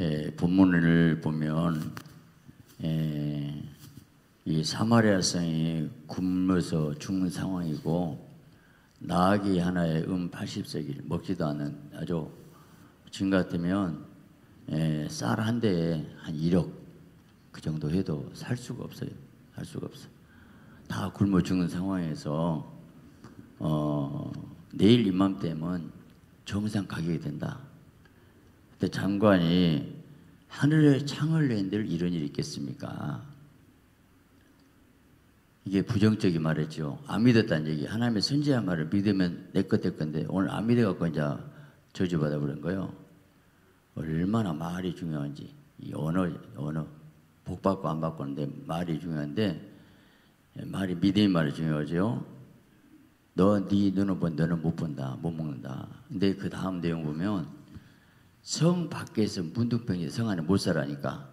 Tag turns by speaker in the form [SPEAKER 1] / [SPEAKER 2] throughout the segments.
[SPEAKER 1] 에, 예, 본문을 보면 에, 예, 이 사마리아 성이 굶어서 죽는 상황이고 나귀 하나에 음 80세기를 먹지도 않은 아주 지금 같으면 예, 쌀한 대에 한 1억 그 정도 해도 살 수가 없어요. 살 수가 없어. 다 굶어 죽는 상황에서 어, 내일 이맘때면 정상 가격이 된다. 그때 장관이 하늘의 창을 낸들 이런 일이 있겠습니까? 이게 부정적인 말이죠. 안 믿었다는 얘기. 하나님의 선지한 말을 믿으면 내 것 될 건데 오늘 안 믿어갖고 이제 저주받아 버린 거요. 얼마나 말이 중요한지 이 언어 언어 복 받고 안 받고는데 말이 중요한데 말이 믿음의 말이 중요하죠. 너네 눈은 본 너는 못 본다 못 먹는다. 근데 그 다음 내용 보면 성 밖에서 문둥병이 성 안에 못 살아니까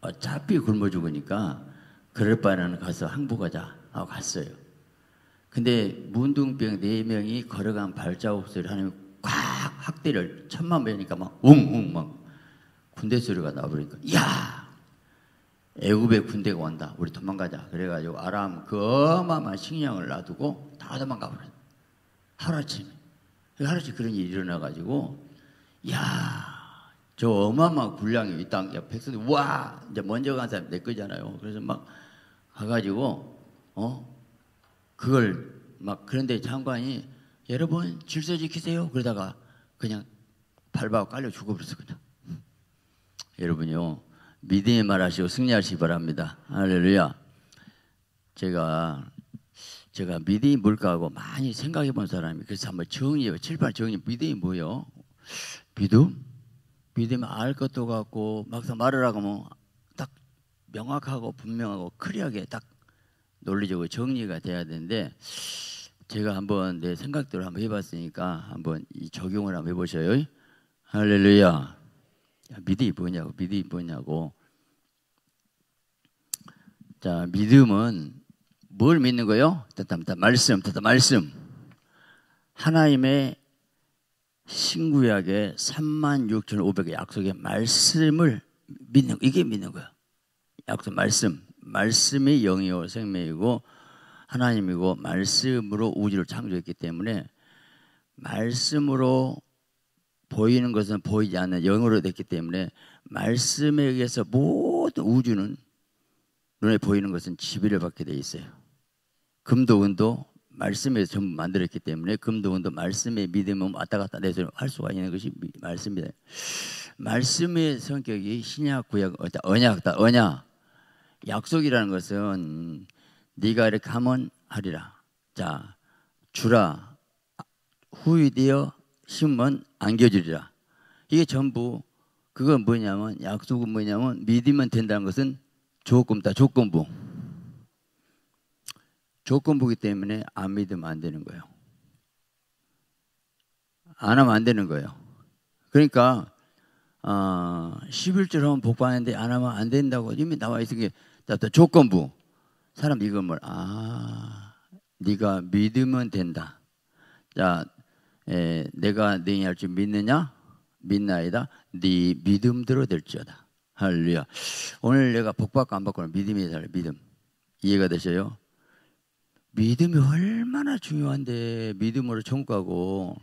[SPEAKER 1] 어차피 굶어 죽으니까 그럴 바에는 가서 항복하자 하고 갔어요. 근데 문둥병 네 명이 걸어간 발자국 소리 를 하나님 꽉 학대를 천만 배니까 막 웅웅 막 군대 소리가 나버리니까 야 애굽의 군대가 온다 우리 도망가자 그래가지고 아람 그 어마어마한 식량을 놔두고 다 도망가 버렸어 하루아침에 하루아침 에 그런 일이 일어나가지고 야저 어마어마한 분량이 있땅 백성들 와 이제 먼저 간 사람 내 거잖아요. 그래서 막 가가지고 어 그걸 막 그런데 장관이 여러분 질서 지키세요. 그러다가 그냥 발바닥 깔려 죽어버렸어 그냥. 여러분요 믿음의 말하시고 승리하시기 바랍니다. 할렐루야. 제가 제가 믿음이 뭘까 하고 많이 생각해 본 사람이 그래서 한번 정의요. 칠팔 정의 믿음이 뭐요? 믿음? 믿으면 알 것도 같고 막상 말을 하고 뭐딱 명확하고 분명하고 크리하게 딱 논리적으로 정리가 돼야 되는데 제가 한번 내생각들을 한번 해봤으니까 한번 이 적용을 한번 해보셔요. 할렐루야. 야, 믿음이 뭐냐고 믿음이 뭐냐고. 자 믿음은 뭘 믿는 거요? 따따 말씀, 따따 말씀. 하나님의 신구약의 36,500의 약속의 말씀을 믿는 이게 믿는 거야. 약속 말씀. 말씀이 영이요 생명이고 하나님이고 말씀으로 우주를 창조했기 때문에 말씀으로 보이는 것은 보이지 않는 영으로 됐기 때문에 말씀에 의해서 모든 우주는 눈에 보이는 것은 지배를 받게 돼 있어요. 금도 은도 말씀에서 전부 만들었기 때문에 금동은도 말씀에 믿음은 왔다 갔다 내서 할 수가 있는 것이 말씀입니다. 말씀의 성격이 신약 구약 어, 언약다 언약 약속이라는 것은 네가 이렇게 하면 하리라. 자 주라 후이되어 심은 안겨주리라. 이게 전부 그건 뭐냐면 약속은 뭐냐면 믿으면 된다는 것은 조건다 조건부. 조건부기 때문에 안 믿으면 안 되는 거예요. 안 하면 안 되는 거예요. 그러니까 어, 11절 하면 복 받는데 안 하면 안 된다고 이미 나와 있으니 조건부. 사람 이걸 뭘 아, 네가 믿으면 된다. 자, 에, 내가 능히 할줄 믿느냐? 믿나이다. 네 믿음대로 될지어다. 할렐루야. 오늘 내가 복 받고 안 받고는 믿음이 달 믿음. 이해가 되세요? 믿음이 얼마나 중요한데 믿음으로 전과고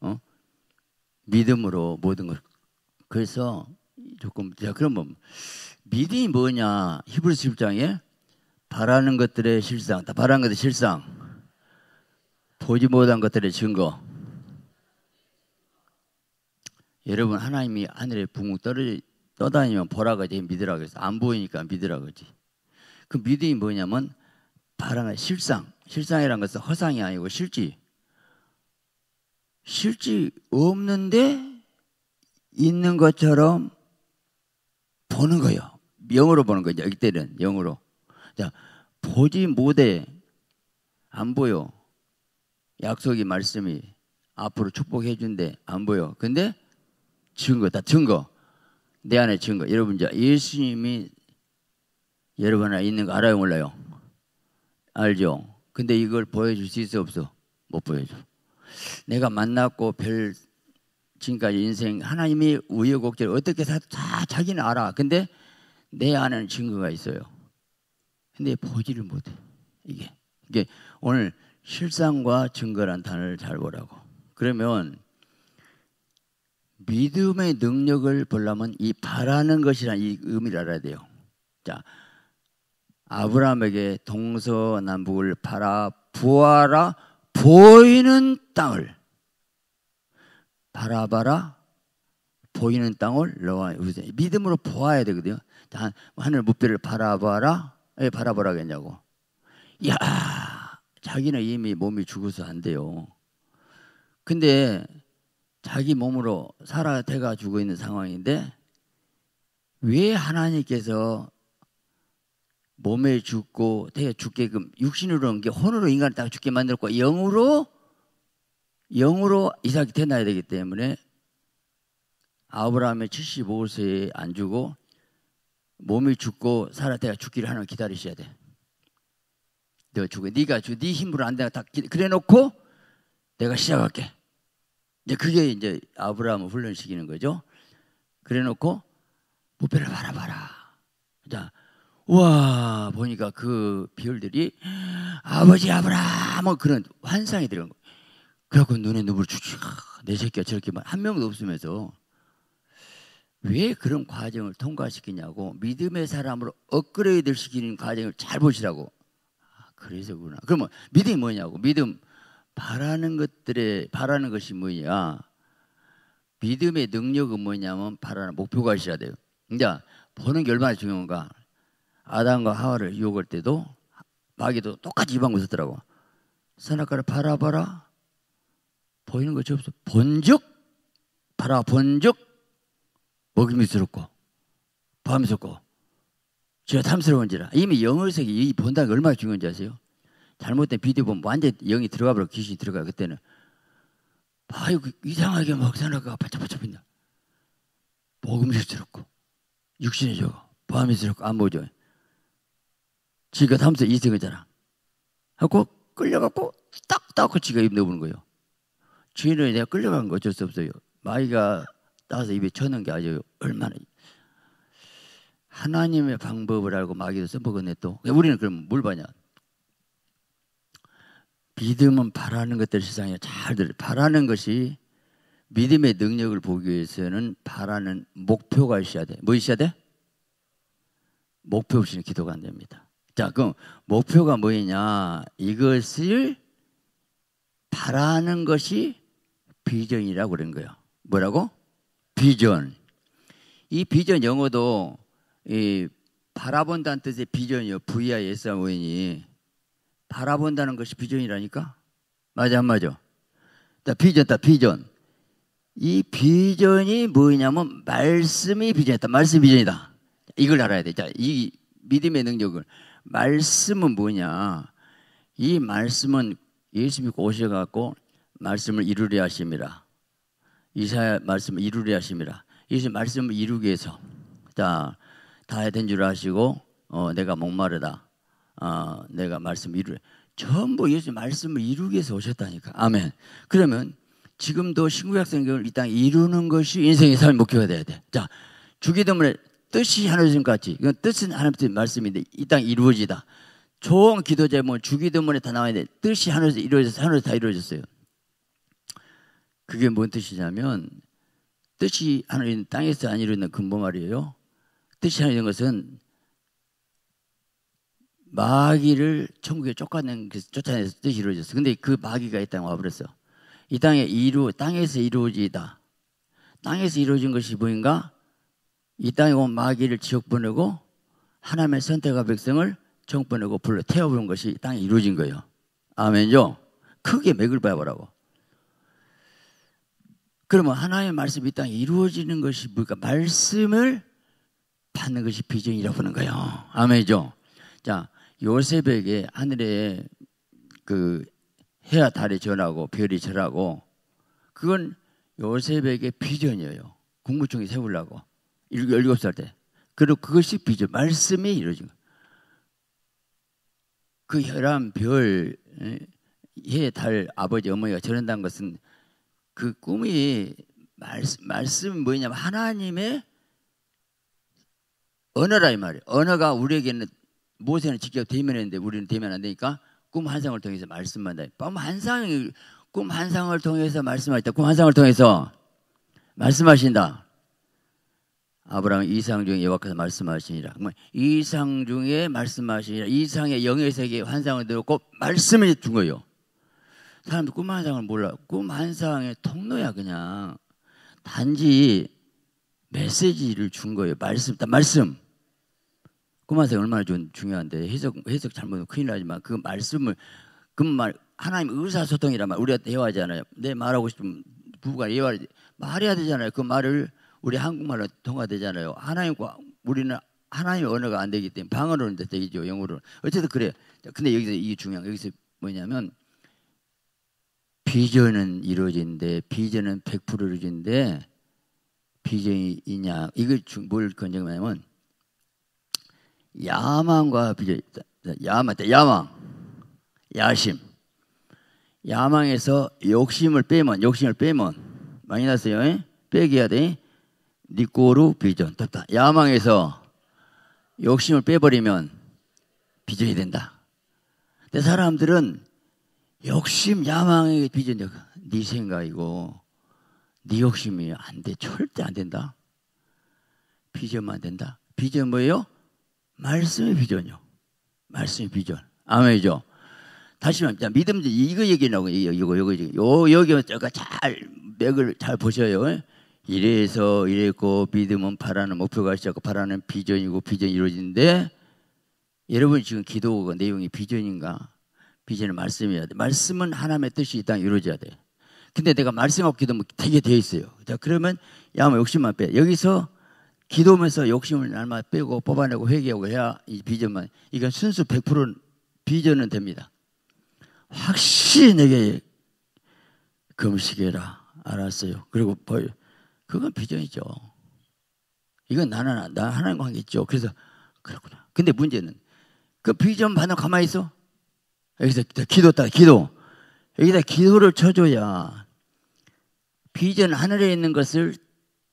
[SPEAKER 1] 어? 믿음으로 모든 걸 그래서 조금 자 그러면 뭐, 믿음이 뭐냐 히브리서 1장에 바라는 것들의 실상 다 바라는 것들의 실상 보지 못한 것들의 증거 여러분 하나님이 하늘에 붕 떠를 떠다니면 보라 그지 믿으라 고래서안 보이니까 믿으라 고했지그 믿음이 뭐냐면 바람의 실상, 실상이란 것은 허상이 아니고 실지. 실지 없는데 있는 것처럼 보는 거예요. 영으로 보는 거죠. 이때는 영으로. 자, 보지 못해. 안 보여. 약속이 말씀이 앞으로 축복해 준대. 안 보여. 근데 증거, 다 증거. 내 안에 증거. 여러분, 자, 예수님이 여러분 안에 있는 거 알아요, 몰라요? 알죠. 근데 이걸 보여줄 수 있어 없어? 못 보여줘. 내가 만났고 별 지금까지 인생 하나님이 우여곡절 어떻게 다, 다 자기는 알아. 근데 내 안에는 증거가 있어요. 근데 보지를 못해. 이게 이게 오늘 실상과 증거란 단어를 잘 보라고. 그러면 믿음의 능력을 보려면 이 바라는 것이란 이 의미를 알아야 돼요. 자, 아브라함에게 동서남북을 바라 보아라 보이는 땅을 바라바라 보이는 땅을 너와 믿음으로 보아야 되거든요. 하늘 무뼈를 바라봐라. 왜 예, 바라보라겠냐고. 야, 자기는 이미 몸이 죽어서 안 돼요. 근데 자기 몸으로 살아대가 죽어 있는 상황인데 왜 하나님께서 몸에 죽고 태에 죽게끔 육신으로는 게 혼으로 인간을 딱 죽게 만들었고 영으로 영으로 이삭이 태어나야 되기 때문에 아브라함의 75세에 안 죽고 몸이 죽고 살아 태가 죽기를 하나님 기다리셔야 돼. 내가 죽어. 네가 죽어. 네 힘으로 안되 돼. 다 그래 놓고 내가 시작할게. 이제 그게 이제 아브라함을 훈련시키는 거죠. 그래 놓고 목표를 바라봐라. 자, 와 보니까 그 비율들이 아버지 아브라 뭐 그런 환상이 들은 거. 그래갖고 눈에 눈물 주지. 내 새끼가 저렇게 한 명도 없으면서 왜 그런 과정을 통과시키냐고 믿음의 사람으로 업그레이드 시키는 과정을 잘 보시라고. 아, 그래서 그러나. 그러면 믿음이 뭐냐고. 믿음 바라는 것들에 바라는 것이 뭐냐. 믿음의 능력은 뭐냐면 바라는 목표가 있어야 돼요. 이제 보는 게 얼마나 중요한가. 아담과 하와를 유혹할 때도 마귀도 똑같이 입안고 썼더라고 선악과를 바라봐라. 보이는 것이 없어. 본적 바라 본적 먹음이 스럽고 밤이 스럽고 죄가 탐스러운지라 이미 영의 세계 이 본다는 게 얼마나 중요한지 아세요? 잘못된 비디오 보면 완전 영이 들어가 버려 귀신이 들어가 그때는 아유 그 이상하게 막생각하가 바짝바짝 빛나 복음이 스럽고 육신이 좋고 밤이 스럽고 안 보죠 지가 삼세 이생이잖아. 하고 끌려갖고 딱닦 그 지가 입넣보는 거예요. 주인 내가 끌려간 거 어쩔 수 없어요. 마이가 따서 입에 쳐넣게 아주 얼마나 하나님의 방법을 알고 마귀도 써먹었네 또. 그러니까 우리는 그럼 뭘 봐냐? 믿음은 바라는 것들 세상에 잘 들. 바라는 것이 믿음의 능력을 보기 위해서는 바라는 목표가 있어야 돼. 뭐 있어야 돼? 목표 없이는 기도가 안 됩니다. 자, 그럼 목표가 뭐이냐? 이것을 바라는 것이 비전이라고 그런 거예요. 뭐라고? 비전. 이 비전 영어도 이 바라본다는 뜻의 비전이요. v i s m o 이 e. 바라본다는 것이 비전이라니까? 맞아, 안 맞아? 자, 비전, 다 비전. 이 비전이 뭐냐면 말씀이 비전이다. 말씀 이 비전이다. 이걸 알아야 돼. 자, 이 믿음의 능력을 말씀은 뭐냐? 이 말씀은 예수 믿고 오셔갖고 말씀을 이루려 하심이라. 이사야 말씀을 이루려 하심이라. 예수 말씀을 이루기 위해서 자 다야 된 줄 아시고 어, 내가 목마르다. 어, 내가 말씀 이루 전부 예수 말씀을 이루기 위해서 오셨다니까. 아멘. 그러면 지금도 신구약 성경을 이 땅에 이루는 것이 인생의 삶의 목표가 돼야 돼. 자, 주기 때문에 뜻이 하나님 같이 이건 뜻은 하나님 말씀인데 이 땅 이루어지다. 좋은 기도 제목 뭐 주기도문에 다 나와 있는데 뜻이 하늘에서 이루어져서 하늘에서 다 이루어졌어요. 그게 뭔 뜻이냐면 뜻이 하늘에 있는 땅에서 안 이루는 어 근본 말이에요. 뜻이 하늘인 것은 마귀를 천국에 쫓아낸 내 그, 쫓아내서 뜻이 이루어졌어. 근데 그 마귀가 이 땅에 와버렸어. 이 땅에 이루 땅에서 이루어지다. 땅에서 이루어진 것이 뭐인가? 이 땅에 온 마귀를 지옥 보내고 하나님의 선택과 백성을 정 보내고 불러 태워본 것이 이 땅에 이루어진 거예요. 아멘요. 크게 맥을 봐보라고. 그러면 하나님의 말씀이 이 땅에 이루어지는 것이 뭘까? 말씀을 받는 것이 비전이라고 보는 거예요. 아멘이죠. 자, 요셉에게 하늘에 그 해와 달이 전하고 별이 전하고 그건 요셉에게 비전이에요. 국무총이 세우려고. 17살 때. 그리고 그것이 비죠 말씀이 이루어진 거그 혈암, 별, 해, 달, 아버지, 어머니가 저런다는 것은 그 꿈이 말씀, 말씀이 뭐냐면 하나님의 언어라 이 말이에요. 언어가 우리에게는 모세는 직접 대면했는데 우리는 대면 안 되니까 꿈환상을 통해서 말씀한다. 밤 한상이 꿈환상을 통해서 말씀하셨다. 꿈환상을 통해서 말씀하신다. 아브라함 이상 중에 여호와께서 말씀하시니라. 이상 중에 말씀하시니라. 이상의 영의 세계 환상을 들었고 말씀을 준 거예요. 사람도 꿈 환상을 몰라. 꿈 환상의 통로야 그냥. 단지 메시지를 준 거예요. 말씀, 다 말씀. 꿈환상 얼마나 중요한데 해석 해석 잘못하 큰일 나지만 그 말씀을 그말 하나님 의사소통이란 말 우리가 대화하잖아요. 내 말하고 싶은 부부가 대화를 말해야 되잖아요. 그 말을 우리 한국말로 통화되잖아요. 하나님과 우리는 하나님 언어가 안 되기 때문에 방언으로 되죠. 영어로. 어쨌든 그래. 근데 여기서 이 중요한 여기서 뭐냐면 비전은 이루어진데 비전은 100% 이루어진데 비전이 있냐 이걸 뭘 건정하냐면 야망과 비전 야망 야망 야심 야망에서 욕심을 빼면 욕심을 빼면 많이 났어요 예? 빼기 해야 돼 니꼬르 비전 떴다. 야망에서 욕심을 빼버리면 비전이 된다. 근데 사람들은 욕심, 야망의 비전이 네 생각이고 네 욕심이 안 돼. 절대 안 된다. 비전만 된다. 비전 뭐예요? 말씀의 비전이요. 말씀의 비전. 아멘이죠. 다시 말하면 믿음 이거 얘기나고 이거 이거 이거 여 여기 잘 맥을 잘 보셔요. 이래서 이랬고 믿음은 바라는 목표가 시작하고 바라는 비전이고 비전이 이루어지는데 여러분 지금 기도가 내용이 비전인가? 비전은 말씀이어야 돼. 말씀은 하나님의 뜻이 이땅 이루어져야 돼. 근데 내가 말씀 없고 기도면 되게 되어 있어요. 자, 그러면 야마 욕심만 빼. 여기서 기도하면서 욕심을 날마 빼고 뽑아내고 회개하고 해야 이 비전만 이건 순수 100% 비전은 됩니다. 확실히 내게 금식해라 알았어요. 그리고 보여. 그건 비전이죠. 이건 나는 나 하나님과 관계죠. 그래서 그렇구나. 근데 문제는 그 비전 반응 가만히 있어. 여기서 기도다 기도. 여기다 기도를 쳐줘야 비전 하늘에 있는 것을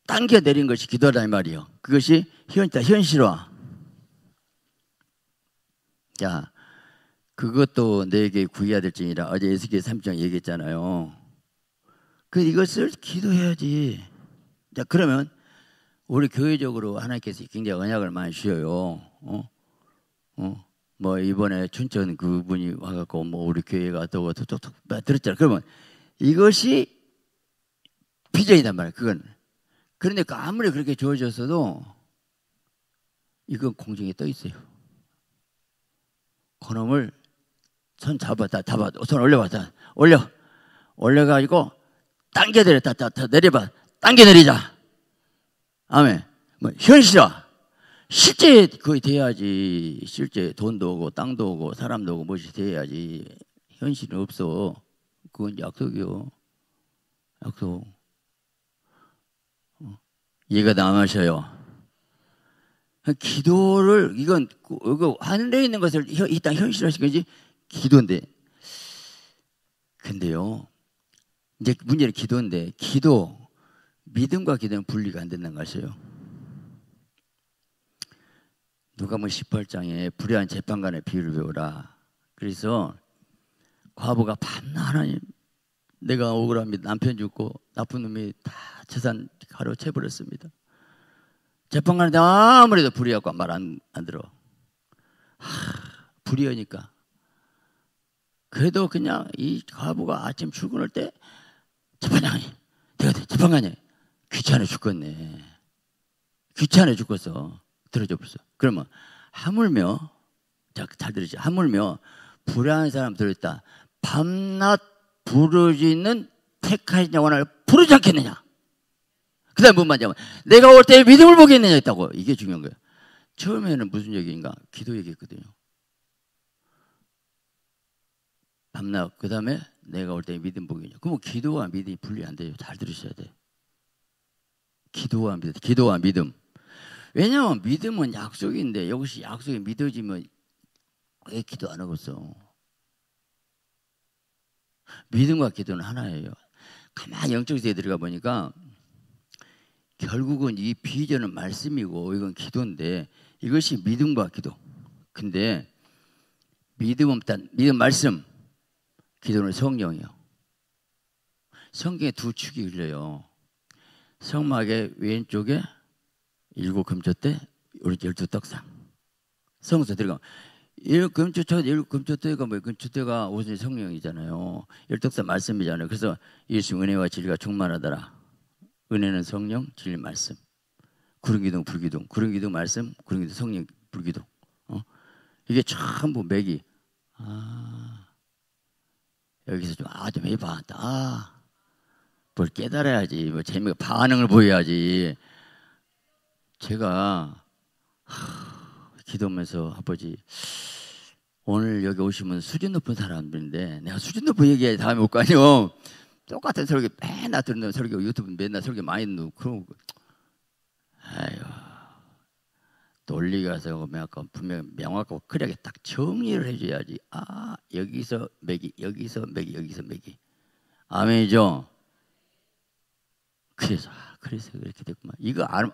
[SPEAKER 1] 당겨 내린 것이 기도라 이 말이요. 그것이 현자 현실화. 자, 그것도 내게 구해야 될지니라 어제 에스겔 3장 얘기했잖아요. 그 이것을 기도해야지. 자, 그러면 우리 교회적으로 하나님께서 굉장히 언약을 많이 주셔요. 어? 어? 뭐 이번에 춘천 그분이 와갖고 뭐 우리 교회가 어 톡톡톡 뭐 들었잖아. 그러면 이것이 비전이단 말이야. 그건 그런데 그 아무리 그렇게 주어졌어도 이건 공중에 떠 있어요. 그놈을 손 잡았다, 잡아, 손 올려봤다, 올려, 올려가지고 당겨내렸다, 다, 다 내려봐, 당겨내리자. 아멘. 뭐 현실화. 실제 그게 돼야지. 실제 돈도 오고 땅도 오고 사람도 오고 무엇이 돼야지. 현실은 없어. 그건 약속이요. 약속. 얘가 어, 남으셔요. 기도를 이건 그 하늘에 있는 것을 일단 현실화시킨 거지 기도인데 근데요 이제 문제는 기도인데 기도 믿음과 기대는 분리가 안 된다는 것이에요. 누가복 18장에 뭐 불의한 재판관의 비유를 배우라. 그래서 과부가 밤낮 하나님 내가 억울합니다. 남편 죽고 나쁜 놈이 다 재산 가로채 버렸습니다. 재판관한테 아무래도 불의하고 말안 안 들어. 하, 불의하니까. 그래도 그냥 이 과부가 아침 출근할 때 재판장이 내가 재판관이 귀찮아 죽겠네. 귀찮아 죽겠어. 들어줘 보세요. 그러면 하물며 자, 잘 들으시. 하물며 불안한 사람 들었다. 밤낮 부르짖는 택하시냐 원을 부르지 않겠느냐. 그 다음 에뭔 말이냐면 내가 올 때 믿음을 보겠느냐 했다고. 이게 중요한 거예요. 처음에는 무슨 얘기인가? 기도 얘기했거든요. 밤낮 그 다음에 내가 올 때 믿음 보겠냐. 그럼 기도와 믿음이 분리 안 돼요. 잘 들으셔야 돼요. 기도와 믿음. 기도와 믿음. 왜냐하면 믿음은 약속인데 역시 약속이 믿어지면 왜 기도 안 하겠어? 믿음과 기도는 하나예요. 가만히 영적 세에 들어가 보니까 결국은 이 비전은 말씀이고 이건 기도인데 이것이 믿음과 기도. 근데 믿음은 단 믿음 말씀, 기도는 성령이요. 성경에 두 축이 흘려요. 성막의 왼쪽에 일곱 금초대 열두 떡상 성서 들어가 일곱 금초대 일곱 금초대가 뭐 금초대가 오순이 성령이잖아요 열떡상 말씀이잖아요 그래서 예수 은혜와 진리가 충만하더라 은혜는 성령 진리 말씀 구름기둥 불기둥 구름기둥 말씀 구름기둥 성령 불기둥 어? 이게 전부 맥이 아 여기서 좀 아좀 아, 좀 해봐 아 그걸 깨달아야지. 뭐 재미가 반응을 보여야지. 제가 기도하면서 아버지 오늘 여기 오시면 수준 높은 사람들인데 내가 수준 높은 얘기해 다음에 올거 아니요. 똑같은 설교 맨날 들는 설교 유튜브 맨날 설교 많이 듣는 그런 아유 논리가서 명확 분명 명확하고 그래야 딱 정리를 해줘야지 아 여기서 맥이 여기서 맥이 여기서 맥이 아멘이죠 그래서 아, 그래서 이렇게 됐구만. 이거 알,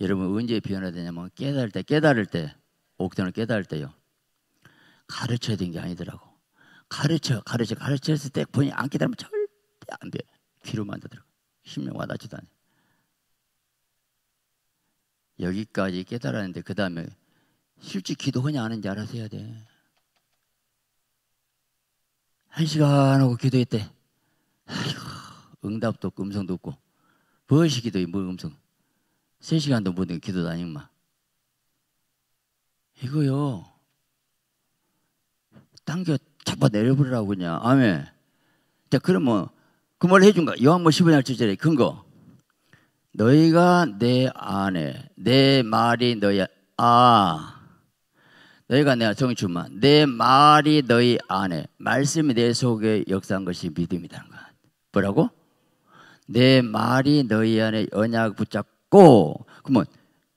[SPEAKER 1] 여러분 언제 변화되냐면 깨달을 때 깨달을 때 옥전을 깨달을 때요. 가르쳐야 되는 게 아니더라고. 가르쳐 가르쳐 가르쳤을 때 본인이 안 깨달으면 절대 안 돼. 귀로만 듣더라고. 신명 와닿지도 않아. 여기까지 깨달았는데 그 다음에 실제 기도하냐 안 하는지 알아서 해야 돼. 한 시간 하고 기도했대. 아이고, 응답도 없고 음성도 없고. 무엇이 기도해 무음성 3시간도 못된 기도다니구 이거요 당겨 자꾸 내려버리라고 그냥 아멘 자 그러면 그뭘 해준가 요한복 15장 7절에 큰거 너희가 내 안에 내 말이 너희 아 너희가 내가 정주만 내 말이 너희 안에 말씀이 내 속에 역사한 것이 믿음이라는 것 뭐라고? 내 말이 너희 안에 언약 붙잡고 그러면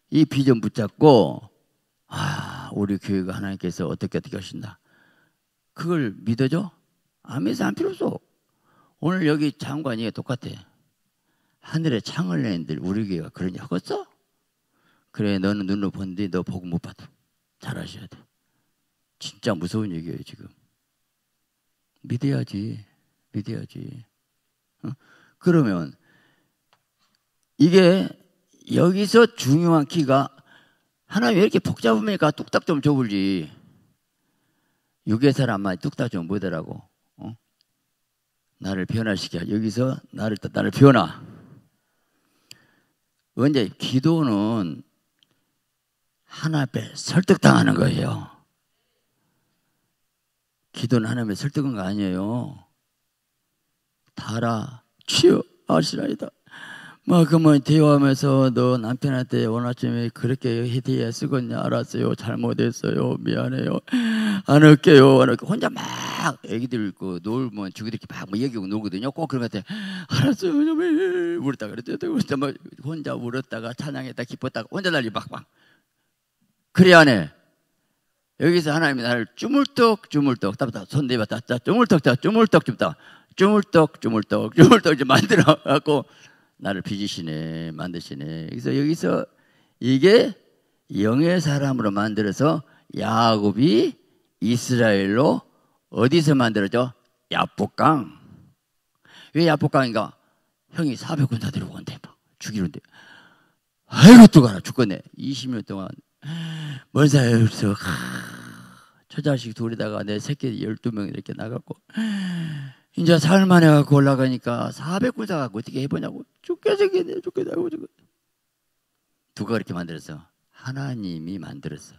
[SPEAKER 1] 이 비전 붙잡고 아 우리 교회가 하나님께서 어떻게 어떻게 하신다 그걸 믿어줘? 아멘서안 필요 없어 오늘 여기 장관이 똑같아 하늘에 창을 내낸들 우리 교회가 그러니 하겠어? 그래 너는 눈으로 본데 너 복음 못 받아 잘하셔야돼 진짜 무서운 얘기예요 지금 믿어야지 믿어야지 그러면 이게 여기서 중요한 키가 하나님 왜 이렇게 복잡합니까? 뚝딱 좀 줘볼지. 유괴 사람만 뚝딱 좀 보더라고. 어? 나를 변화시켜. 여기서 나를 나를 변화. 언제 기도는 하나 앞에 설득당하는 거예요. 기도는 하나님의 설득한거 아니에요. 달아 취하시라이다. 뭐, 그러 대화하면서 너 남편한테 오늘 아침에 그렇게 히트에 쓰겠냐? 알았어요. 잘못했어요. 미안해요. 안 할게요. 안 할게요. 혼자 막 애기들 그 놀면 죽이들끼리 뭐 막뭐 얘기하고 놀거든요. 꼭 그런 것 같아. 알았어요. 울었다 그랬대요. 혼자 울었다가 찬양했다 기뻤다가 혼자 난리 막막. 그래 안 해. 여기서 하나님이 나를 주물떡 주물떡 따다 손 내봤다 주물떡 따 주물떡 줍다 쭈물떡쭈물떡쭈물떡 이제 만들어 갖고 나를 빚으시네 만드시네. 그래서 여기서 이게 영의 사람으로 만들어서 야곱이 이스라엘로 어디서 만들어져? 야복강. 왜 야복강인가? 형이 400군 다데고온대 죽이는데. 아이고 또 가라 죽겠네. 20년 동안 먼 사이에서 처자식 둘에다가 내 새끼 12명 이렇게 나갔고 이제 살만해 갖고 올라가니까 400불다 갖고 어떻게 해보냐고 죽게 생겼네 죽게 되고 죽게 누가 그렇게 만들었어? 하나님이 만들었어.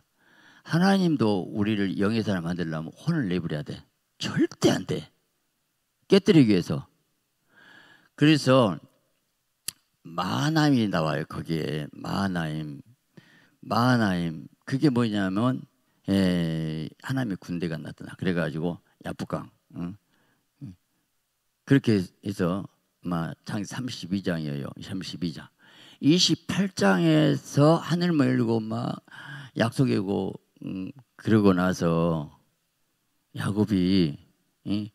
[SPEAKER 1] 하나님도 우리를 영의 사람 만들려면 혼을 내버려야 돼. 절대 안 돼. 깨뜨리기 위해서. 그래서 마나임이 나와요. 거기에 마나임, 마나임. 그게 뭐냐면 에, 하나님의 군대가 나타나. 그래가지고 야프강. 응? 그렇게 해서 장 32장이에요. 32장. 28장에서 하늘 멀고 막 약속이고 음, 그러고 나서 야곱이 이,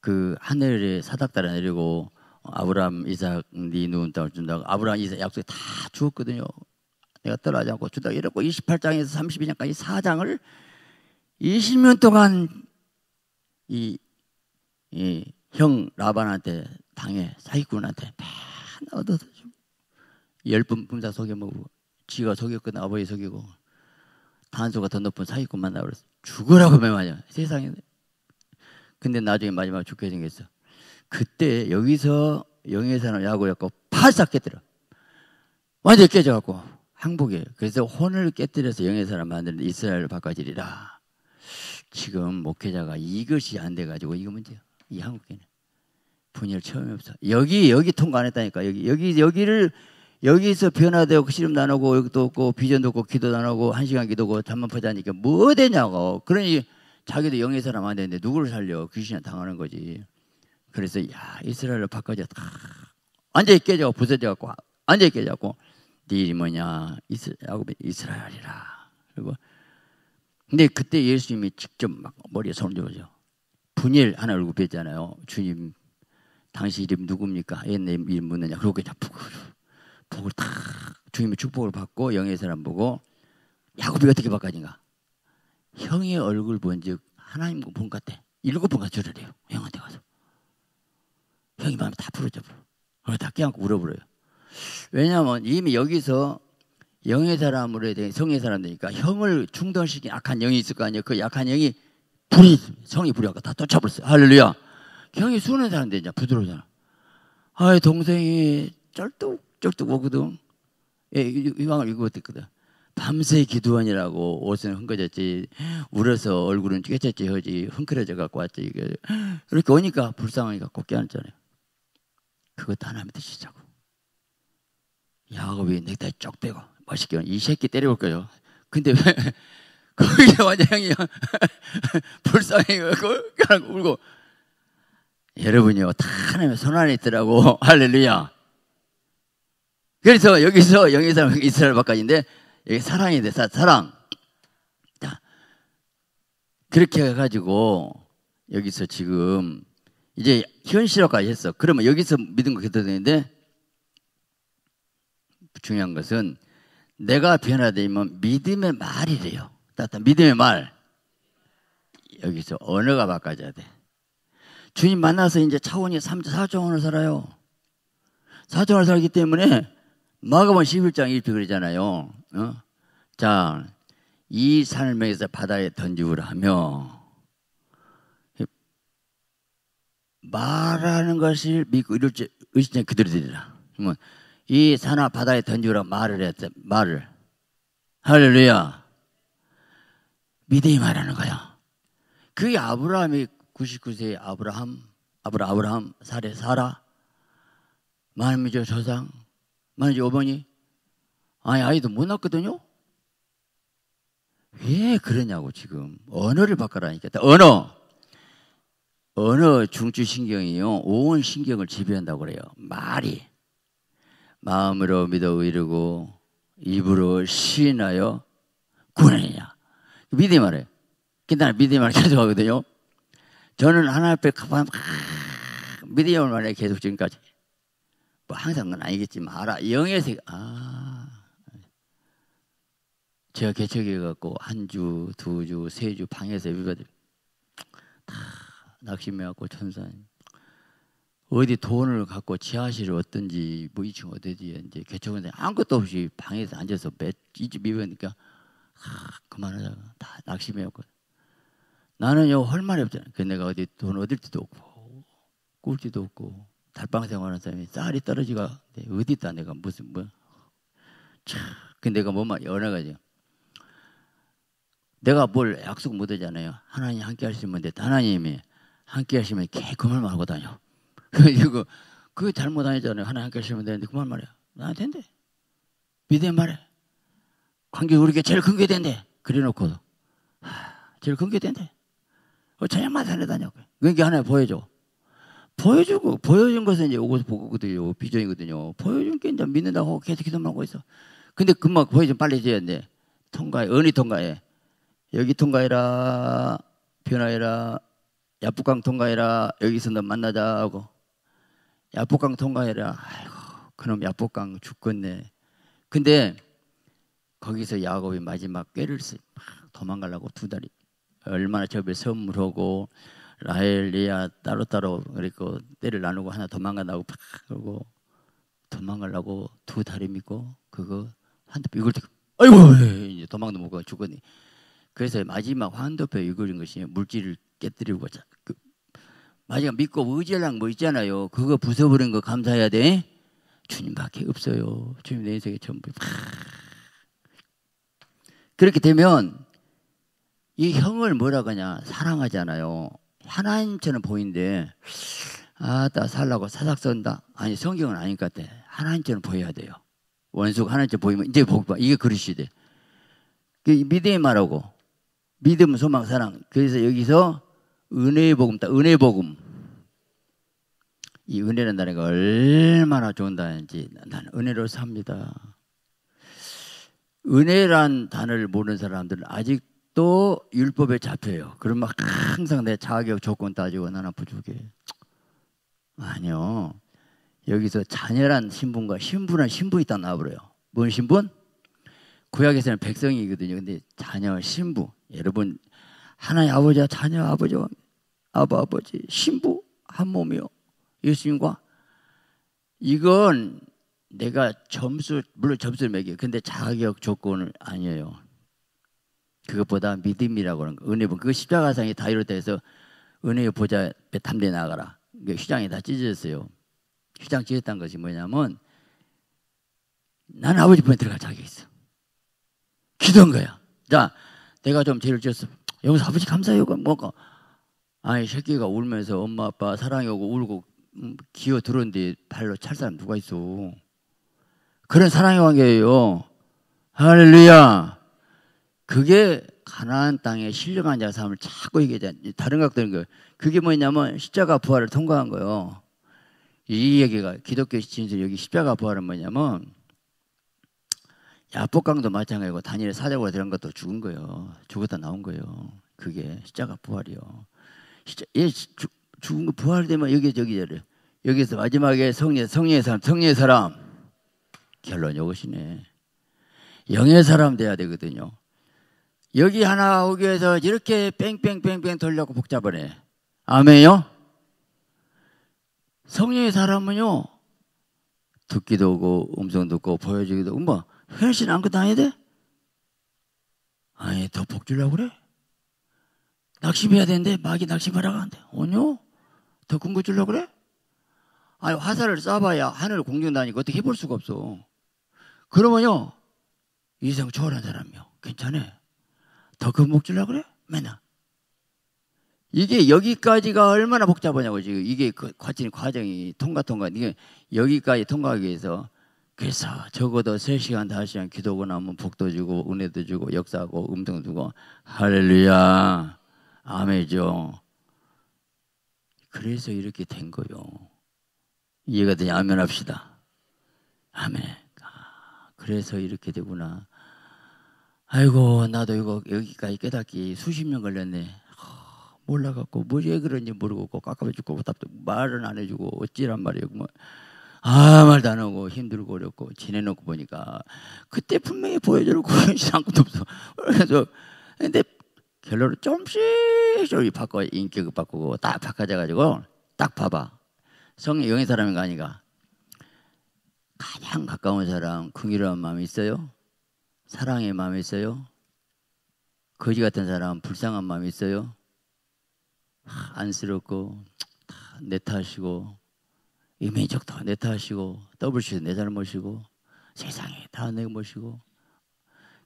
[SPEAKER 1] 그 하늘에 사닥 따라 내리고 아브라함 이삭 네 누운 땅을 준다고 아브라함 이삭 약속이 다 주었거든요. 내가 떠나지 않고 주다 이러고 28장에서 32장까지 4장을 20년 동안 이, 이형 라반한테 당해 사기꾼한테 다 얻어서 열분 분사 속여먹고 지가 속였거든 아버지 속이고 단수가 더 높은 사기꾼 만나버렸어 죽으라고 말이야 세상에 근데 나중에 마지막에 죽게 생겼어 그때 여기서 영예사는 야구였고 팔싹 깨뜨려 완전히 깨져갖고 항복이에요 그래서 혼을 깨뜨려서 영예사를 만드는 이스라엘 바꿔지리라 지금 목회자가 이것이 안 돼가지고 이거 문제야 이 한국교회는 분열 처음이 없어. 여기 여기 통과 안 했다니까. 여기 여기 여기를 여기서 변화되고 시름 나누고 여기도 없고 비전도 없고 기도 나누고 한 시간 기도고 담만 퍼자니까 뭐 되냐고. 그러니 자기도 영의 사람 안 되는데 누구를 살려 귀신에 당하는 거지. 그래서 야 이스라엘을 바꿔자 다완전깨져 부서져갖고 완전 깨져갖고 네 일이 뭐냐 야곱이 이스라엘이라. 그리고 근데 그때 예수님이 직접 막 머리에 손을 줘죠. 분일하는 얼굴이잖아요. 주님, 당신 이름 누굽니까? 옛날 이름 묻느냐? 그러고 그 복을, 복을 탁 주님의 축복을 받고 영의 사람 보고 야곱이 어떻게 바꿔진가? 형의 얼굴 본즉 하나님 본 같대. 일곱 번가 절을 해요. 형한테 가서. 형이 마음이 다 부러져 버려. 그걸 다 깨안고 울어버려요. 왜냐하면 이미 여기서 영의 사람으로 돼 성의 사람 되니까 형을 충돌시킨 악한 영이 있을 거 아니에요. 그 악한 영이 불이 있습니다. 성이 불이 아까 다 쫓아버렸어요. 할렐루야. 형이 순해사는데 이제 부드러우잖아. 아이 동생이 쩔뚝쩔뚝 오거든. 예, 이왕을 읽어듣거든 밤새 기도하니라고 옷은 흥거졌지 울어서 얼굴은 찢어졌지 허지 흥클러져 갖고 왔지 이게 이렇게 오니까 불쌍하니까 곱게 어났잖아요그거다나면의 뜻이자고. 야곱이 넥타이 쪽 빼고 멋있게 이 새끼 때려볼 까요 근데 왜 거기에 완전히 불쌍해요. 그러고 울고. 여러분이요, 다 하나님의 손 안에 있더라고. 할렐루야. 그래서 여기서 영이사 이스라엘 바깥인데 여기 사랑이 돼, 사랑. 사 자, 그렇게 해가지고, 여기서 지금, 이제 현실화까지 했어. 그러면 여기서 믿은 거 기도되는데, 중요한 것은, 내가 변화되면 믿음의 말이래요. 따뜻한 믿음의 말. 여기서 언어가 바꿔져야 돼. 주님 만나서 이제 차원이 3, 차4차원을 살아요. 4차원을 살기 때문에 마가본 11장 1절 그러잖아요. 어? 자, 이산에서 바다에 던지우라 하며 말하는 것을 믿고 이룰 럴의심는 그들이라. 그러이 산화 바다에 던지우라 말을 했대. 말을. 할렐루야. 믿음이 말하는 거야. 그게 아브라함이 99세 아브라함, 아브라 함 사례 사라, 만민족 조상, 만민족 어머니, 아니 아이도 못 낳거든요. 왜 그러냐고 지금 언어를 바꿔라니까 언어 언어 중추 신경이요 온 신경을 지배한다고 그래요 말이 마음으로 믿어 의르고 입으로 신하여 구원이냐 믿음의 말이에요. 믿음의 말 계속 하거든요. 저는 하나 앞에 가만, 믿음의 말에 계속 지금까지. 뭐 항상 건 아니겠지만, 뭐 알아. 영의 세 아. 제가 개척해갖고, 한 주, 두 주, 세 주, 방에서 예배받다 낙심해갖고, 천사님. 어디 돈을 갖고 지하실 어떤지, 뭐 2층 어디지, 이제 개척했데 아무것도 없이 방에서 앉아서 몇, 이집 입으니까 그만하다가 다낙심해었거 나는 요 할 말이 없잖아. 그 내가 어디 돈 얻을 지도 없고 꿀지도 없고 달방 생활하는 사람이 쌀이 떨어지가 네, 어디 있다 내가 무슨 뭐. 참, 그 내가 뭐만 연애가지. 내가 뭘 약속 못 하잖아요. 하나님 함께 하시면 돼. 하나님이 함께 하시면 개그만 말고 다녀. 그리고 그거 잘못 아니잖아요. 하나님 함께 하시면 되는데 그만 말이야. 나한테 인데 믿음 말해. 관계 우리게 제일 큰 게 된대. 그래놓고 하, 제일 큰 게 된대. 어, 저녁만 살려다녀고 그게 하나 그러니까 보여줘. 보여주고 보여준 것은 이제 오고서 보거든요. 비전이거든요. 보여준 게 이제 믿는다고 계속 기도만 하고 있어. 근데 금방 보여준 빨리 줘야 돼. 통과해. 어느 통과해. 여기 통과해라. 변화해라. 야북강 통과해라. 여기서 너 만나자 하고. 야북강 통과해라. 아이고 그놈 야북강 죽겠네. 근데 거기서 야곱이 마지막 꾀를 막 도망가려고 두 달이 얼마나 접에 선물하고 라헬 리아 따로따로 그리고 때를 나누고 하나 도망가다고팍 그러고 도망가려고 두 다리 믿고 그거 한두표 이걸 아이고 이제 도망도 못 가 죽었니 그래서 마지막 한두표 이거인 것이 물질을 깨뜨리고 자, 그, 마지막 믿고 의지랑 뭐 있잖아요 그거 부숴버린 거 감사해야 돼 주님밖에 없어요 주님 내 인생의 전부 팍 그렇게 되면 이 형을 뭐라 하냐 사랑하잖아요. 하나님처럼 보이는데 아따 살라고 사삭 쏜다. 아니 성경은 아닌 것 같아. 하나님처럼 보여야 돼요. 원수가 하나님처럼 보이면 이제 복 봐. 이게 그릇이 돼. 그 믿음의 말하고 믿음, 소망, 사랑. 그래서 여기서 은혜의 복음다. 은혜의 복음. 이은혜는단어 얼마나 좋은 단어인지 난 은혜로 삽니다. 은혜란 단어를 모르는 사람들은 아직도 율법에 잡혀요. 그럼 막 항상 내 자격 조건 따지고 나는 부족해. 아니요. 여기서 자녀란 신분과 신분한 신분이 딱 나와버려요. 뭔 신분? 구약에서는 백성이거든요. 근데 자녀, 신부. 여러분, 하나의 아버지와 자녀, 아버지, 아버, 아버지, 신부, 한 몸이요. 예수님과. 이건 내가 점수 물론 점수를 매겨 근데 자격 조건은 아니에요. 그것보다 믿음이라고 하는 거. 은혜분 그 십자가상이 다이로다에서 은혜의 보좌 배탐대 나가라. 그러니까 휘장이 다 찢어졌어요. 휘장 찢었다는 것이 뭐냐면 난 아버지 편에 들어갈 자격이 있어. 기도한 거야. 자, 내가 좀 죄를 지었어. 여기서 아버지 감사해요. 뭐가? 아니 새끼가 울면서 엄마 아빠 사랑해 오고 울고 음, 기어 들었는데 발로 찰 사람 누가 있어? 그런 사랑의 관계예요. 할렐루야. 그게 가나안 땅에 실려간 자 삶을 자꾸 얘기하잖 다른 각도인 거예요. 그게 뭐냐면 십자가 부활을 통과한 거예요. 이 얘기가 기독교 진술 여기 십자가 부활은 뭐냐면 야복강도 마찬가지고 단일 사자고가 들은 것도 죽은 거예요. 죽었다 나온 거예요. 그게 십자가 부활이요. 십자, 예, 죽, 은거 부활되면 여기 저기 저래. 여기서 마지막에 성리 성리의 사람 성리의 사람 결론이 이것이네. 영의 사람 돼야 되거든요. 여기 하나 오기 위해서 이렇게 뺑뺑뺑뺑 돌려고 복잡하네. 아멘요? 성령의 사람은요, 듣기도 오고, 음성 듣고, 보여주기도 오고, 뭐, 훨씬 아무것도 아니 돼? 아니, 더 복주려고 그래? 낙심해야 되는데, 막이 낙심하라고 하는데, 아니요? 더 궁구 주려고 그래? 아니, 화살을 쏴봐야 하늘 공중다니까 어떻게 해볼 수가 없어. 그러면요, 이성 초월한 사람이요. 괜찮아. 더 겁먹질라 그래? 맨날. 이게 여기까지가 얼마나 복잡하냐고 지금 이게 그 과정이 과정이 통과 통과 이게 여기까지 통과하기 위해서 그래서 적어도 3시간 5시간 기도하고 나면 복도 주고 은혜도 주고 역사하고 음성 주고 할렐루야 아멘이죠 그래서 이렇게 된 거요 이해가 되냐 아멘 합시다 아멘 그래서 이렇게 되구나. 아이고 나도 이거 여기까지 깨닫기 수십 년 걸렸네. 몰라갖고 뭐지 그런지 모르고 깝깝해 죽고 뭐 답도 말은 안 해주고 어찌란 말이야요 뭐.
[SPEAKER 2] 아 말도
[SPEAKER 1] 안 하고 힘들고 어렵고 지내놓고 보니까 그때 분명히 보여주는 그런 시상도 없어. 그래서 근데 결론을 좀씩 좀씩 바꿔 인격을 바꾸고 딱 바꿔져가지고 딱 봐봐. 성령 영의 사람인가 아닌가 가장 가까운 사람 긍휼한 마음이 있어요? 사랑의 마음이 있어요? 거지 같은 사람 불쌍한 마음이 있어요? 아, 안쓰럽고 내 탓이고 이민족 다내 탓이고 WC 내 잘못이고 세상에 다내 것이고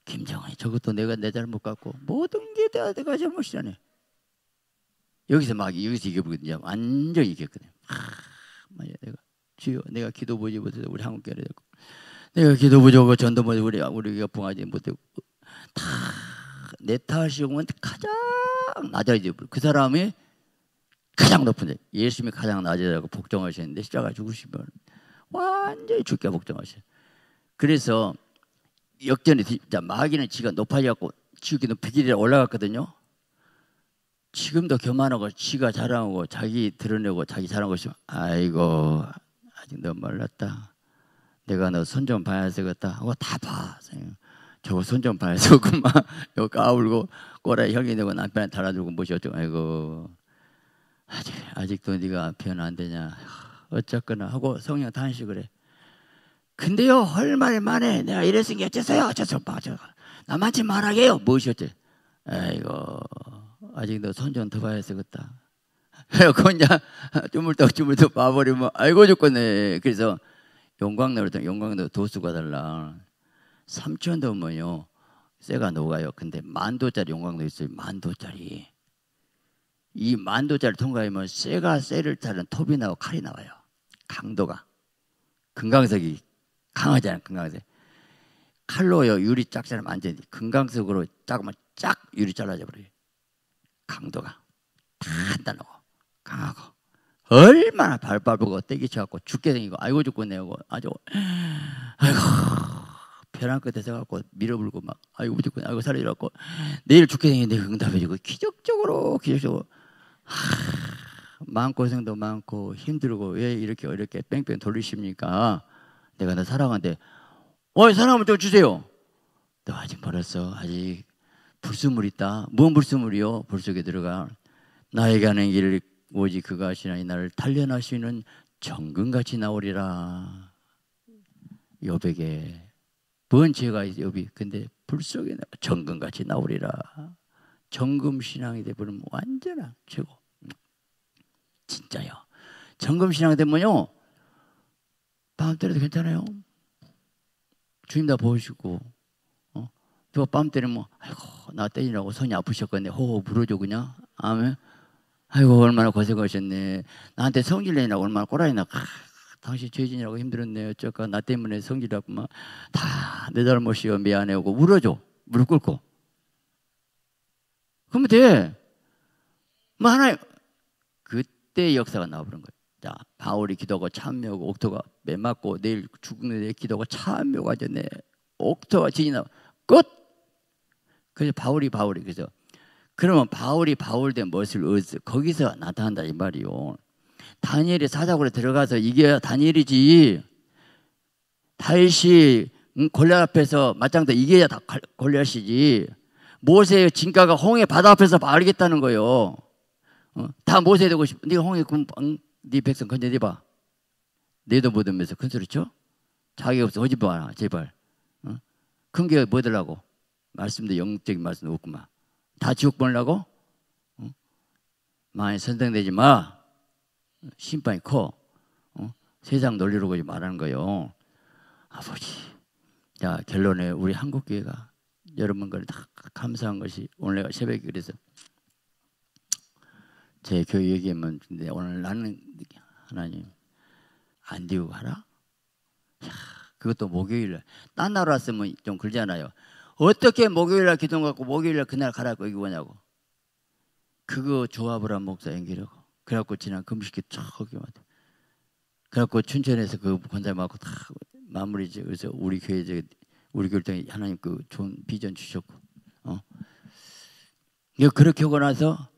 [SPEAKER 1] 김정은 저것도 내가 내 잘못 같고 모든 게 다 내가 잘못이라네. 여기서 막 여기서 이겨보거든요. 완전 이겼거든요. 아, 내가 주여 내가 기도 보지 못해서 우리 한국 교회를 됐고 내가 기도 부족하고 전도 못해 우리 우리가 부하지 못했고 다 내 탓이 오면 가장 낮아지고 그 사람이 가장 높은 데 예수님이 가장 낮아지고 복종하시는데 십자가 죽으시면 완전히 죽게 복종하셔. 그래서 역전이 자 마귀는 지가 높아져갖고 지극히 높이길에 올라갔거든요. 지금도 교만하고 지가 자랑하고 자기 드러내고 자기 자랑하고 있으면 아이고 아직 너무 멀었다. 내가 너 손 좀 봐야 되겠다 하고 다 봐. 저거 손 좀 봐야 되겠구만. 요 까불고 꼬라에 혈기 내고 남편에 달아주고 뭐셨죠. 아이고 아직, 아직도 네가 표현 안 되냐. 어쨌거나 하고 성령 단식을 해. 근데요 얼마 만에 내가 이랬으니 어째서요 어째서 봐저 나만치 말하게요 무엇이었 아이고 아직 도손 좀 더 봐야 되겠다. 그래갖고 이제 주물떡주물떡 봐버리면 뭐 아이고 죽겠네. 그래서 용광로를 용광로 도수가 달라. 3천도 뭐요. 쇠가 녹아요. 근데 만도짜리 용광로 있어요. 만도짜리. 이 만도짜리 통과하면 쇠가 쇠를 타는 톱이 나와 칼이 나와요. 강도가. 금강석이 강하잖아요. 금강석. 칼로요. 유리 짝자르만안 되는데 금강석으로 짝으면쫙 유리 잘라져 버려요. 강도가. 다 날라고. 강하고 얼마나 발빠르고 떼기쳐갖고 죽게 생기고 아이고 죽겠네 하고 아주 아이고 벼한 끝에 서갖고 밀어불고 막 아이고 죽겠네 아이고 살이라고 내일 죽게 생겼는데 응답해주고 기적적으로 기적적으로 하, 마음고생도 많고 힘들고 왜 이렇게 이렇게 뺑뺑 돌리십니까 내가 너 사랑한데 어이 사람을 좀 주세요 너 아직 멀었어 아직 불순물 있다 뭔 불순물이요 불 속에 들어가 나에게 하는 길을 오직 그가 하시나니 나를 단련하시는 정금같이 나오리라. 요백에 번제가 요비 근데 불속에 내 정금같이 나오리라. 정금 신앙이 되버리면 완전한 최고. 진짜요. 정금 신앙이 되면요. 밤 때려도 괜찮아요. 주님 다 보시고 어? 누밤때는뭐 아이고 나 때리라고 손이 아프셨겠네 호호 부르죠 그냥 아멘 아이고 얼마나 고생하셨네. 나한테 성질내나 얼마나 꼬라이나. 아, 당신 죄진이라고 힘들었네. 어쩌까 나 때문에 성질났구만. 다내 잘못이요 미안해 하고 울어줘. 무릎 꿇고. 그러면 돼. 뭐 하나님 그때 역사가 나와버린 거예요. 자, 바울이 기도하고 참여하고 옥토가 매 맞고 내일 죽는 내 기도하고 참여가 되네. 옥토가 진이 나 끝. 그래서 바울이 바울이 그래서 그러면 바울이 바울된 멋을 얻어 거기서 나타난다 이 말이요. 다니엘이 사자굴에 들어가서 이게 다니엘이지. 다윗이 골리 앞에서 맞짱도 이게다 골리앗이지. 모세의 진가가 홍해 바다 앞에서 말겠다는 거예요. 어? 다 모세 되고 싶. 네가 홍해 군네 백성 건져내봐. 내도 못으면서큰 소리 쳐. 자기 없어 오지 마라 제발. 어? 큰게 뭐더라고. 말씀도 영적인 말씀 도 없구만. 다 지옥 보내려고? 응? 많이 선정되지 마. 심판이 커. 어? 세상 놀리려고 말하는 거요. 아버지. 자, 결론에 우리 한국교회가 여러분과 다 감사한 것이 오늘 내가 새벽에 그래서 제 교회 얘기하면 근데 오늘 나는 하나님 안 되고 가라? 야, 그것도 목요일 날딴 나라 왔으면 좀 그러잖아요. 어떻게 목요일날 기도원 갖고 목요일날 그날 가라고 이거냐고. 그거 조합을 한 목사 연기라고 그래갖고 지난 금식기 저기 왔 그래갖고 춘천에서 그 권사님하고 다 마무리 지 그래서 우리 교회 저제 우리 교회에 하나님 그 좋은 비전 주셨고. 어. 그렇게 하고 나서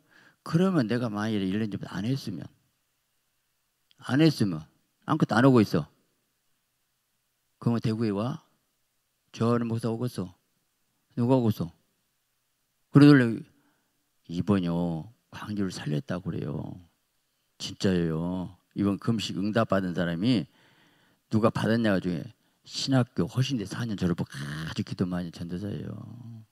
[SPEAKER 1] 그러면 내가 만약에 1년 전부터 안 했으면 안 했으면 아무것도 안 오고 있어. 그러면 대구에 와? 저는 목사 오겠어. 누가고소 그러더래 이번요 광주를 살렸다 그래요. 진짜예요. 이번 금식 응답 받은 사람이 누가 받았냐 중에 신학교 허신대 4년 졸업하 아주 기도 많이 전도사예요.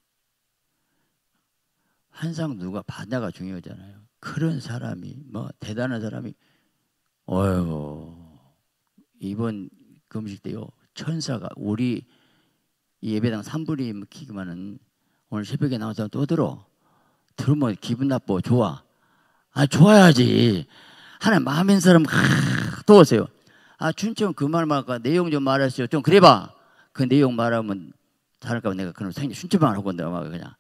[SPEAKER 1] 항상 누가 받냐가 중요하잖아요. 그런 사람이 뭐 대단한 사람이 어휴 이번 금식 때요 천사가 우리 이 예배당 산불이 먹히기만 은 오늘 새벽에 나와서 떠들어. 들으면 기분 나빠. 좋아. 아, 좋아야지. 하나님 마음인 사람 하, 도우세요. 아, 춘천 그말 말까? 내용 좀 말하세요. 좀 그래봐. 그 내용 말하면 잘할까봐 내가 그럼 생일 춘천만 하고 온다. 막 그냥.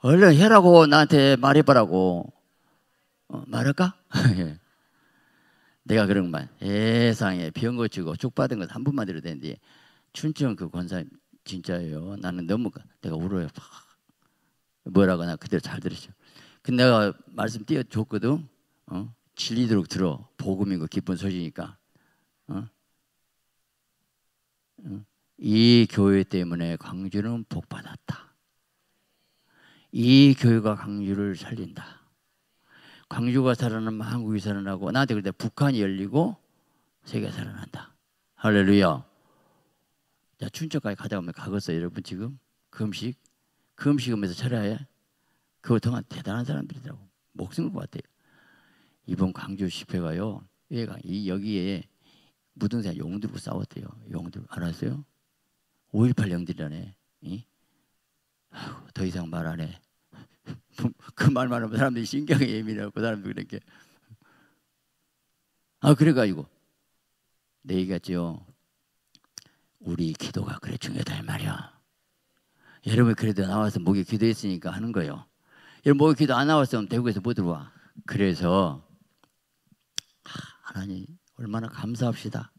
[SPEAKER 1] 얼른 해라고 나한테 말해봐라고. 어, 말할까? 예. 내가 그런 말. 예상에 병거치고쭉 받은 것한 번만 들어도 되는데 춘천 그 권사님 진짜예요. 나는 너무 내가 울어요. 뭐라거나 그대로 잘 들으죠. 근데 내가 말씀 띄워줬거든. 어? 진리도록 들어. 복음이고 기쁜 소식이니까. 어? 이 교회 때문에 광주는 복 받았다. 이 교회가 광주를 살린다. 광주가 살아나면 한국이 살아나고 나한테 그때 북한이 열리고 세계가 살아난다. 할렐루야. 자, 춘천까지 가다 보면 가겠어요, 여러분 지금? 금식? 금식하면서 철야에 그거 동안 대단한 사람들이더라고. 목숨을 봤대요. 이번 광주 집회가요. 얘가 이 여기에 묻은 사람 용들고 싸웠대요. 용들 알았어요? 5.18 영들이라네. 더 이상 말 안 해. 그 말만 하면 사람들이 신경에 예민하고 그 사람들이 그렇게 아 그래가지고 내얘기같죠 우리 기도가 그래 중요하다 이 말이야. 여러분 이 그래도 나와서 목에 기도했으니까 하는 거예요. 여러분 목에 기도 안 나왔으면 대구에서 못 뭐 들어와. 그래서 하나님 얼마나 감사합시다.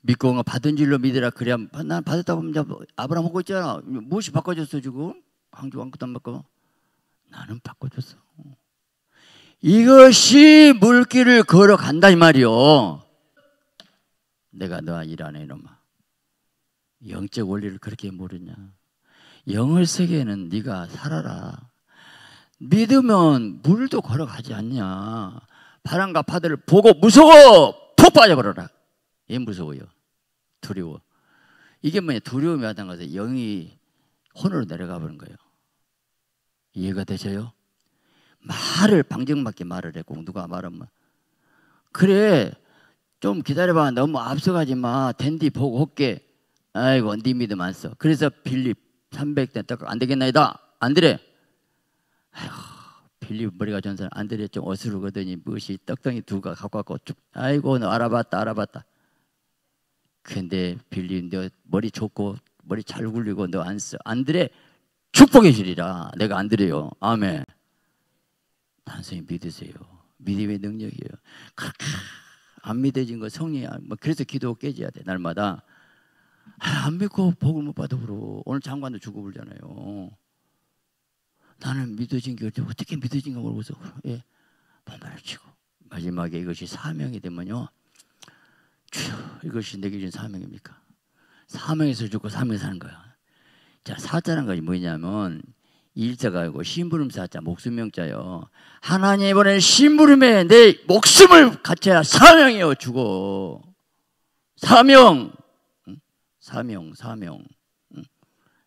[SPEAKER 1] 믿고 온거 받은 줄로 믿으라. 그래야 난 받았다고 하면 아브라함 하고 있잖아. 무엇이 바꿔줬어 지금? 황주 왕국도 안 바꿔. 나는 바꿔줬어. 이것이 물길을 걸어간다 이말이오 내가 너와 일하네 이놈아. 영적 원리를 그렇게 모르냐? 영의 세계는 네가 살아라. 믿으면 물도 걸어가지 않냐? 바람과 파도를 보고 무서워 푹 빠져버려라. 얘 무서워요. 두려워. 이게 뭐냐? 두려움이 하던 것에 영이 혼으로 내려가 버린 거예요. 이해가 되세요? 말을 방정맞게 말을 했고 누가 말하면 그래 좀 기다려봐 너무 앞서가지 마 댄디 보고 올게 아이고 언디 네 믿음 안 써. 그래서 빌립 300대 딱안 되겠나이다. 안드레. 아이 빌립 머리가 전설 안드레 좀 어스르거더니 무엇이 떡덩이 두가 갖고 왔고 쭉. 아이고 너 알아봤다 알아봤다. 근데 빌립 너 머리 좋고 머리 잘 굴리고 너 안 써. 안드레 축복의 주리라 내가 안드레요. 아멘. 단순히 믿으세요. 믿음의 능력이에요. 안 믿어진 거성야뭐 그래서 기도 깨져야 돼 날마다. 아, 안 믿고 복을 못 받아 그러 오늘 장관도 죽어 버리잖아요 나는 믿어진 게 어떻게 믿어진가 모르고서 예. 반발을 치고 마지막에 이것이 사명이 되면요. 주여 이것이 내게 준 사명입니까? 사명에서 죽고 사명에 사는 거야. 자 사자는 것이 뭐냐면 일자가 아고 니 심부름 사자 목숨명자요. 하나님 이번에 심부름에 내 목숨을 갖춰야 사명이요 죽어. 사명 사명, 사명. 응?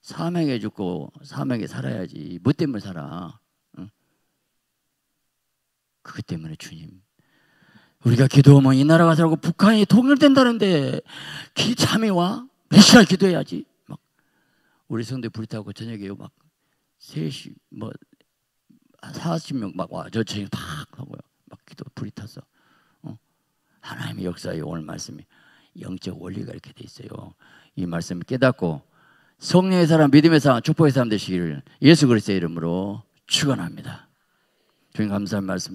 [SPEAKER 1] 사명에 죽고 사명에 살아야지. 뭐 때문에 살아? 그것 때문에 주님. 우리가 기도하면 이 나라가 살고 북한이 통일된다는데 기참이 와? 몇 시간 기도해야지. 막 우리 성대 불타고 이 저녁에 막 3시 뭐 40명 막 와. 저 저녁에 팍 하고요. 막 기도 불이 타서. 어? 하나님의 역사에 오늘 말씀이 영적 원리가 이렇게 돼 있어요. 이 말씀 을 깨닫고 성령의 사람, 믿음의 사람, 축복의 사람 되시기를 예수 그리스도의 이름으로 축원합니다. 주님 감사한 말씀.